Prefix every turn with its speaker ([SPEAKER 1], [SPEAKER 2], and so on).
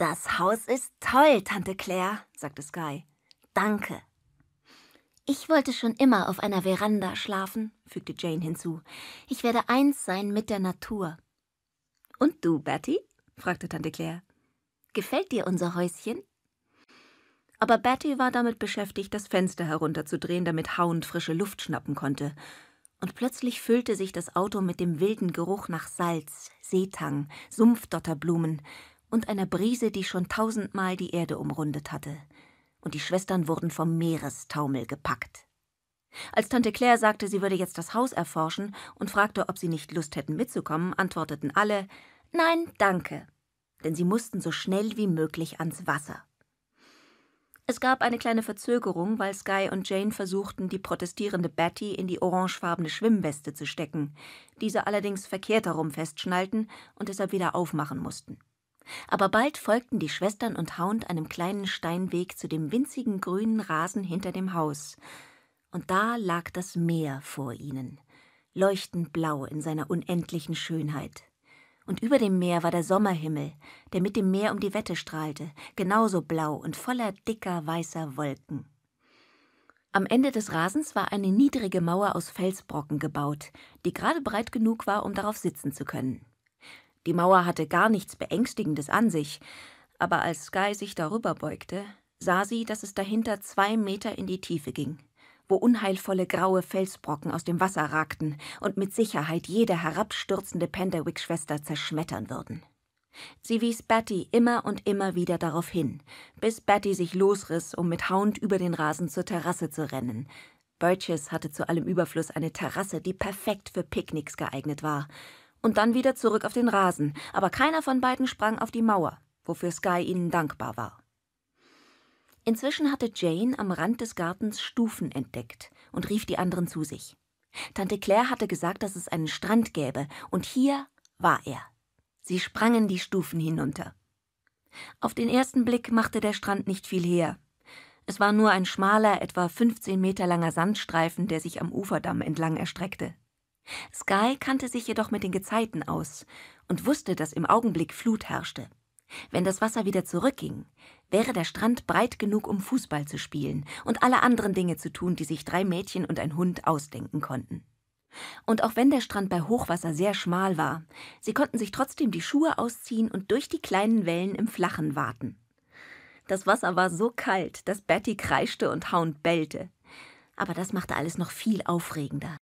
[SPEAKER 1] Das Haus ist toll, Tante Claire, sagte Sky. Danke. Ich wollte schon immer auf einer Veranda schlafen, fügte Jane hinzu. Ich werde eins sein mit der Natur. Und du, Betty? fragte Tante Claire. Gefällt dir unser Häuschen? Aber Betty war damit beschäftigt, das Fenster herunterzudrehen, damit Hound frische Luft schnappen konnte. Und plötzlich füllte sich das Auto mit dem wilden Geruch nach Salz, Seetang, Sumpfdotterblumen, und einer Brise, die schon tausendmal die Erde umrundet hatte, und die Schwestern wurden vom Meerestaumel gepackt. Als Tante Claire sagte, sie würde jetzt das Haus erforschen und fragte, ob sie nicht Lust hätten mitzukommen, antworteten alle Nein, danke, denn sie mussten so schnell wie möglich ans Wasser. Es gab eine kleine Verzögerung, weil Sky und Jane versuchten, die protestierende Betty in die orangefarbene Schwimmweste zu stecken, diese allerdings verkehrt herum festschnallten und deshalb wieder aufmachen mussten. Aber bald folgten die Schwestern und Hound einem kleinen Steinweg zu dem winzigen grünen Rasen hinter dem Haus. Und da lag das Meer vor ihnen, leuchtend blau in seiner unendlichen Schönheit. Und über dem Meer war der Sommerhimmel, der mit dem Meer um die Wette strahlte, genauso blau und voller dicker weißer Wolken. Am Ende des Rasens war eine niedrige Mauer aus Felsbrocken gebaut, die gerade breit genug war, um darauf sitzen zu können. Die Mauer hatte gar nichts Beängstigendes an sich, aber als Sky sich darüber beugte, sah sie, dass es dahinter zwei Meter in die Tiefe ging, wo unheilvolle graue Felsbrocken aus dem Wasser ragten und mit Sicherheit jede herabstürzende Penderwick-Schwester zerschmettern würden. Sie wies Betty immer und immer wieder darauf hin, bis Betty sich losriss, um mit Hound über den Rasen zur Terrasse zu rennen. Burgess hatte zu allem Überfluss eine Terrasse, die perfekt für Picknicks geeignet war, und dann wieder zurück auf den Rasen, aber keiner von beiden sprang auf die Mauer, wofür Sky ihnen dankbar war. Inzwischen hatte Jane am Rand des Gartens Stufen entdeckt und rief die anderen zu sich. Tante Claire hatte gesagt, dass es einen Strand gäbe, und hier war er. Sie sprangen die Stufen hinunter. Auf den ersten Blick machte der Strand nicht viel her. Es war nur ein schmaler, etwa 15 Meter langer Sandstreifen, der sich am Uferdamm entlang erstreckte. Sky kannte sich jedoch mit den Gezeiten aus und wusste, dass im Augenblick Flut herrschte. Wenn das Wasser wieder zurückging, wäre der Strand breit genug, um Fußball zu spielen und alle anderen Dinge zu tun, die sich drei Mädchen und ein Hund ausdenken konnten. Und auch wenn der Strand bei Hochwasser sehr schmal war, sie konnten sich trotzdem die Schuhe ausziehen und durch die kleinen Wellen im Flachen waten. Das Wasser war so kalt, dass Betty kreischte und Hound bellte. Aber das machte alles noch viel aufregender.